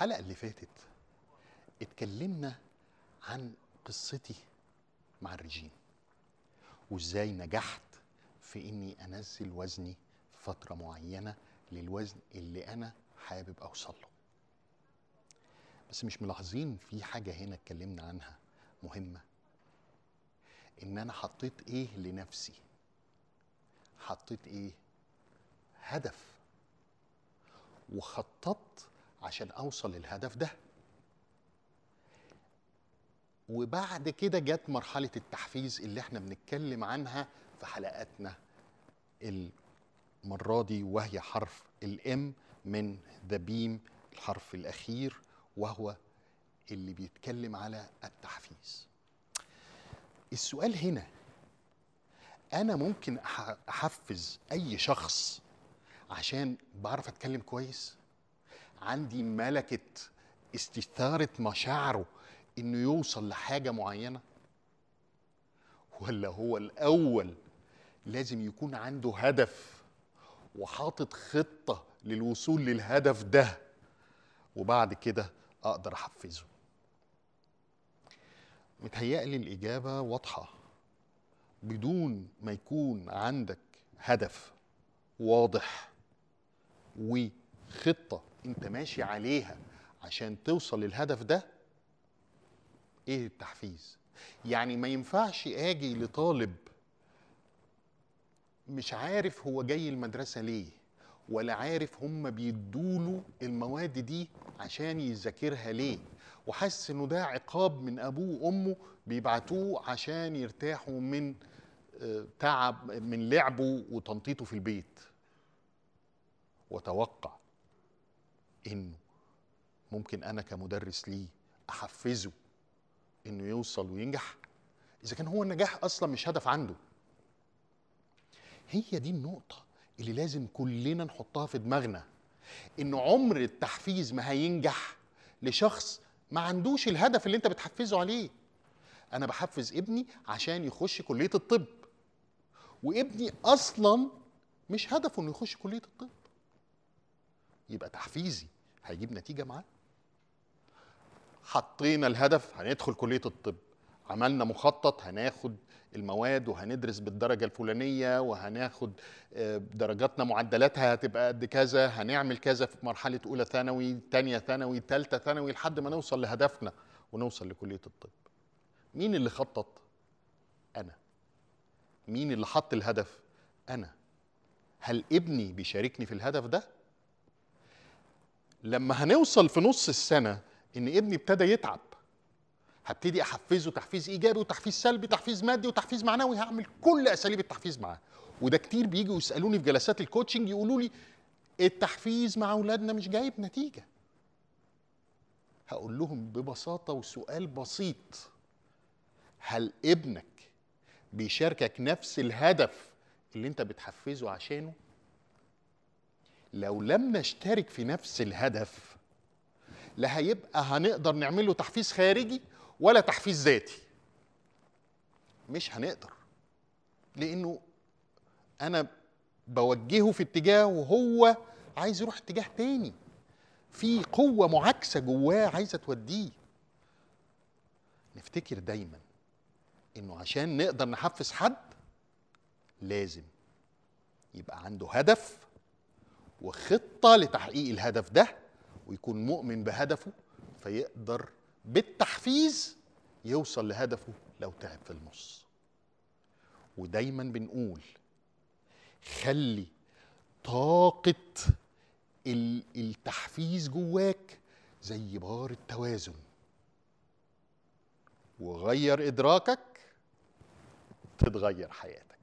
الحلقة اللي فاتت اتكلمنا عن قصتي مع الرجيم وازاي نجحت في اني انزل وزني فترة معينة للوزن اللي انا حابب اوصل له بس مش ملاحظين في حاجة هنا اتكلمنا عنها مهمة ان انا حطيت ايه لنفسي حطيت ايه هدف وخططت عشان اوصل للهدف ده وبعد كده جت مرحله التحفيز اللي احنا بنتكلم عنها في حلقاتنا المره دي وهي حرف الام من ذا بيم الحرف الاخير وهو اللي بيتكلم على التحفيز السؤال هنا انا ممكن احفز اي شخص عشان بعرف اتكلم كويس عندي ملكه استثاره مشاعره انه يوصل لحاجه معينه ولا هو الاول لازم يكون عنده هدف وحاطط خطه للوصول للهدف ده وبعد كده اقدر احفزه متهيألي الإجابة واضحة بدون ما يكون عندك هدف واضح وخطة انت ماشي عليها عشان توصل للهدف ده ايه التحفيز يعني ما ينفعش اجي لطالب مش عارف هو جاي المدرسه ليه ولا عارف هم بيدولوا المواد دي عشان يذاكرها ليه وحاسس انه ده عقاب من ابوه وامه بيبعتوه عشان يرتاحوا من آه، تعب من لعبه وتنطيطه في البيت وتوقع انه ممكن انا كمدرس ليه احفزه انه يوصل وينجح اذا كان هو النجاح اصلا مش هدف عنده هي دي النقطه اللي لازم كلنا نحطها في دماغنا ان عمر التحفيز ما هينجح لشخص ما عندوش الهدف اللي انت بتحفزه عليه انا بحفز ابني عشان يخش كليه الطب وابني اصلا مش هدفه انه يخش كليه الطب يبقى تحفيزي هيجيب نتيجه معاه حطينا الهدف هندخل كليه الطب عملنا مخطط هناخد المواد وهندرس بالدرجه الفلانيه وهناخد آه، درجاتنا معدلاتها هتبقى قد كذا هنعمل كذا في مرحله اولى ثانوي ثانيه ثانوي ثالثه ثانوي لحد ما نوصل لهدفنا ونوصل لكليه الطب مين اللي خطط انا مين اللي حط الهدف انا هل ابني بيشاركني في الهدف ده لما هنوصل في نص السنه ان ابني ابتدى يتعب هبتدي احفزه تحفيز ايجابي وتحفيز سلبي تحفيز مادي وتحفيز معنوي هعمل كل اساليب التحفيز معاه وده كتير بيجوا يسالوني في جلسات الكوتشنج يقولوا لي التحفيز مع اولادنا مش جايب نتيجه هقول لهم ببساطه وسؤال بسيط هل ابنك بيشاركك نفس الهدف اللي انت بتحفزه عشانه لو لم نشترك في نفس الهدف لا هيبقى هنقدر نعمل له تحفيز خارجي ولا تحفيز ذاتي مش هنقدر لانه انا بوجهه في اتجاه وهو عايز يروح اتجاه تاني في قوه معاكسه جواه عايزه توديه نفتكر دايما انه عشان نقدر نحفز حد لازم يبقى عنده هدف وخطه لتحقيق الهدف ده ويكون مؤمن بهدفه فيقدر بالتحفيز يوصل لهدفه لو تعب في النص ودايما بنقول خلي طاقة التحفيز جواك زي بار التوازن وغير إدراكك تتغير حياتك